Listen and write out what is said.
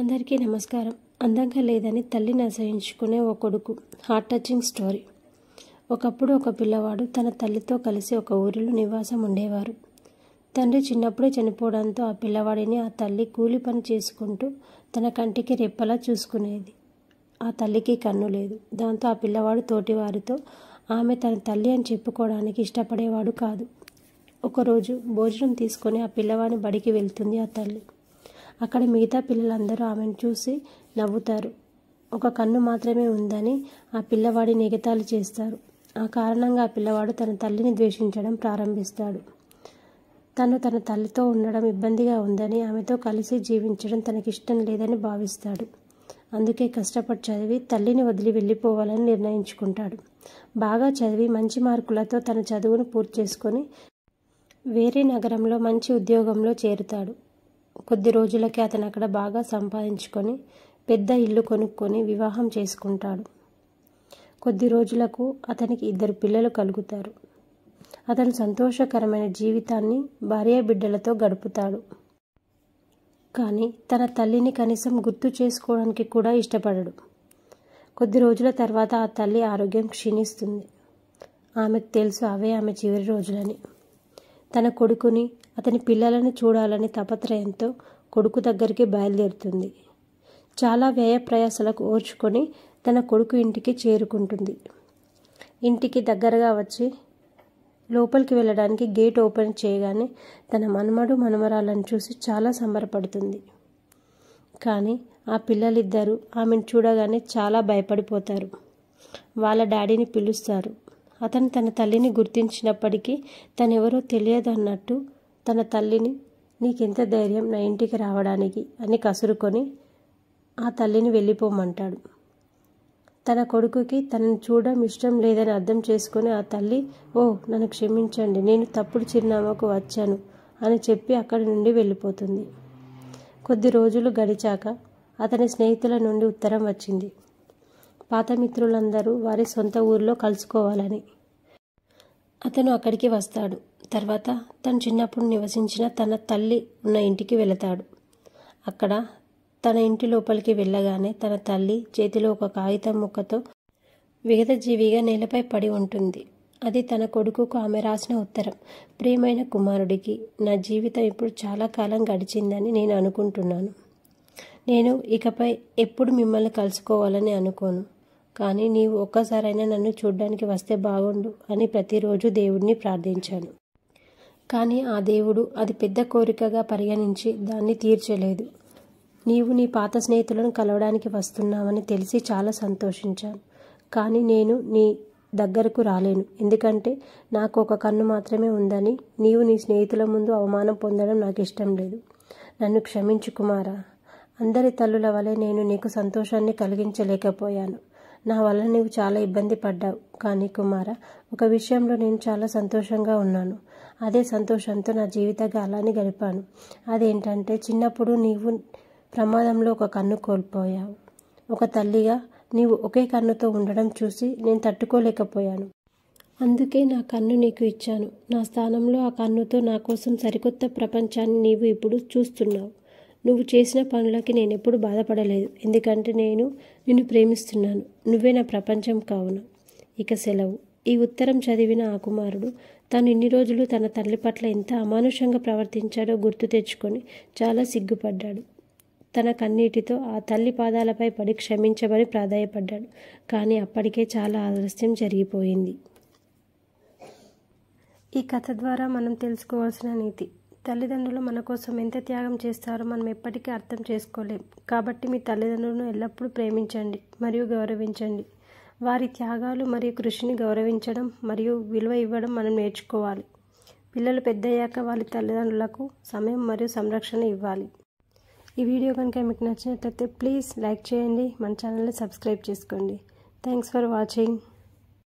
అందరికీ నమస్కారం అందంగా లేదని తల్లిని అసహించుకునే ఓ కొడుకు హార్ట్ టచింగ్ స్టోరీ ఒకప్పుడు ఒక పిల్లవాడు తన తల్లితో కలిసి ఒక ఊరిలో నివాసం ఉండేవారు తండ్రి చిన్నప్పుడే చనిపోవడంతో ఆ పిల్లవాడిని ఆ తల్లి కూలి పని చేసుకుంటూ తన కంటికి రెప్పలా చూసుకునేది ఆ తల్లికి కన్ను లేదు దాంతో ఆ పిల్లవాడు తోటివారితో ఆమె తన తల్లి అని చెప్పుకోవడానికి ఇష్టపడేవాడు కాదు ఒకరోజు భోజనం తీసుకొని ఆ పిల్లవాడిని బడికి వెళ్తుంది ఆ తల్లి అక్కడ మిగతా పిల్లలందరూ ఆమెను చూసి నవ్వుతారు ఒక కన్ను మాత్రమే ఉందని ఆ పిల్లవాడి నిగతాలు చేస్తారు ఆ కారణంగా ఆ పిల్లవాడు తన తల్లిని ద్వేషించడం ప్రారంభిస్తాడు తను తన తల్లితో ఉండడం ఇబ్బందిగా ఉందని ఆమెతో కలిసి జీవించడం తనకిష్టం లేదని భావిస్తాడు అందుకే కష్టపడి చదివి తల్లిని వదిలి వెళ్ళిపోవాలని నిర్ణయించుకుంటాడు బాగా చదివి మంచి మార్కులతో తన చదువును పూర్తి చేసుకొని వేరే నగరంలో మంచి ఉద్యోగంలో చేరుతాడు కొద్ది రోజులకే అతను అక్కడ బాగా సంపాదించుకొని పెద్ద ఇల్లు కొనుక్కొని వివాహం చేసుకుంటాడు కొద్ది రోజులకు అతనికి ఇద్దరు పిల్లలు కలుగుతారు అతను సంతోషకరమైన జీవితాన్ని భార్య బిడ్డలతో గడుపుతాడు కానీ తన తల్లిని కనీసం గుర్తు చేసుకోవడానికి కూడా ఇష్టపడడు కొద్ది రోజుల తర్వాత ఆ తల్లి ఆరోగ్యం క్షీణిస్తుంది ఆమెకు తెలుసు అవే ఆమె చివరి రోజులని తన కొడుకుని అతని పిల్లలను చూడాలని తపత్రయంతో కొడుకు దగ్గరికి బయలుదేరుతుంది చాలా వ్యయ ప్రయాసాలకు ఓర్చుకొని తన కొడుకు ఇంటికి చేరుకుంటుంది ఇంటికి దగ్గరగా వచ్చి లోపలికి వెళ్ళడానికి గేట్ ఓపెన్ చేయగానే తన మనమడు మనమరాలను చూసి చాలా సంబరపడుతుంది కానీ ఆ పిల్లలిద్దరూ ఆమెను చూడగానే చాలా భయపడిపోతారు వాళ్ళ డాడీని పిలుస్తారు అతను తన తల్లిని గుర్తించినప్పటికీ తనెవరో తెలియదు అన్నట్టు తన తల్లిని నీకెంత ధైర్యం నా ఇంటికి రావడానికి అని కసురుకొని ఆ తల్లిని వెళ్ళిపోమంటాడు తన కొడుకుకి తనను చూడడం ఇష్టం లేదని అర్థం చేసుకుని ఆ తల్లి ఓ నన్ను క్షమించండి నేను తప్పుడు చిరునామాకు వచ్చాను అని చెప్పి అక్కడి నుండి వెళ్ళిపోతుంది కొద్ది రోజులు గడిచాక అతని స్నేహితుల నుండి ఉత్తరం వచ్చింది పాత మిత్రులందరూ వారి సొంత ఊరిలో కలుసుకోవాలని అతను అక్కడికి వస్తాడు తర్వాత తను చిన్నప్పుడు నివసించిన తన తల్లి ఉన్న ఇంటికి వెళతాడు అక్కడ తన ఇంటి లోపలికి వెళ్ళగానే తన తల్లి చేతిలో ఒక కాగితం ముక్కతో విగతజీవిగా నేలపై పడి ఉంటుంది అది తన కొడుకుకు ఆమె రాసిన ఉత్తరం ప్రియమైన కుమారుడికి నా జీవితం ఇప్పుడు చాలా కాలం గడిచిందని నేను అనుకుంటున్నాను నేను ఇకపై ఎప్పుడు మిమ్మల్ని కలుసుకోవాలని అనుకోను కానీ నీవు ఒక్కసారైనా నన్ను చూడ్డానికి వస్తే బాగుండు అని ప్రతిరోజు దేవుడిని ప్రార్థించాను కానీ ఆ దేవుడు అది పెద్ద కోరికగా పరిగణించి దాన్ని తీర్చలేదు నీవు నీ పాత స్నేహితులను కలవడానికి వస్తున్నావని తెలిసి చాలా సంతోషించాను కానీ నేను నీ దగ్గరకు రాలేను ఎందుకంటే నాకు ఒక కన్ను మాత్రమే ఉందని నీవు నీ స్నేహితుల ముందు అవమానం పొందడం నాకు ఇష్టం లేదు నన్ను క్షమించు కుమారా అందరి తల్లుల వలె నేను నీకు సంతోషాన్ని కలిగించలేకపోయాను నా వల్ల నీవు చాలా ఇబ్బంది పడ్డావు కానీ కుమార ఒక విషయంలో నేను చాలా సంతోషంగా ఉన్నాను అదే సంతోషంతో నా జీవితకాలాన్ని గడిపాను అదేంటంటే చిన్నప్పుడు నీవు ప్రమాదంలో ఒక కన్ను కోల్పోయావు ఒక తల్లిగా నీవు ఒకే కన్నుతో ఉండడం చూసి నేను తట్టుకోలేకపోయాను అందుకే నా కన్ను నీకు ఇచ్చాను నా స్థానంలో ఆ కన్నుతో నా కోసం సరికొత్త ప్రపంచాన్ని నీవు ఇప్పుడు చూస్తున్నావు నువ్వు చేసిన పనులకి నేను ఎప్పుడు బాధపడలేదు ఎందుకంటే నేను నిన్ను ప్రేమిస్తున్నాను నువ్వే నా ప్రపంచం కావున ఇక సెలవు ఈ ఉత్తరం చదివిన ఆ కుమారుడు తాను ఇన్ని రోజులు తన తల్లి పట్ల ఎంత అమానుషంగా ప్రవర్తించాడో గుర్తు తెచ్చుకొని చాలా సిగ్గుపడ్డాడు తన కన్నీటితో ఆ తల్లి పాదాలపై పడి క్షమించమని ప్రాధాయపడ్డాడు కానీ అప్పటికే చాలా ఆలస్యం జరిగిపోయింది ఈ కథ ద్వారా మనం తెలుసుకోవాల్సిన నీతి తల్లిదండ్రులు మన కోసం ఎంత త్యాగం చేస్తారో మనం ఎప్పటికీ అర్థం చేసుకోలేం కాబట్టి మీ తల్లిదండ్రులను ఎల్లప్పుడూ ప్రేమించండి మరియు గౌరవించండి వారి త్యాగాలు మరియు కృషిని గౌరవించడం మరియు విలువ ఇవ్వడం మనం నేర్చుకోవాలి పిల్లలు పెద్దయ్యాక వాళ్ళ తల్లిదండ్రులకు సమయం మరియు సంరక్షణ ఇవ్వాలి ఈ వీడియో కనుక మీకు నచ్చినట్లయితే ప్లీజ్ లైక్ చేయండి మన ఛానల్ని సబ్స్క్రైబ్ చేసుకోండి థ్యాంక్స్ ఫర్ వాచింగ్